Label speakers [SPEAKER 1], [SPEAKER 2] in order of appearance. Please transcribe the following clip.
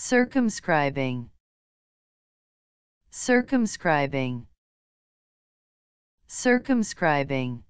[SPEAKER 1] circumscribing circumscribing circumscribing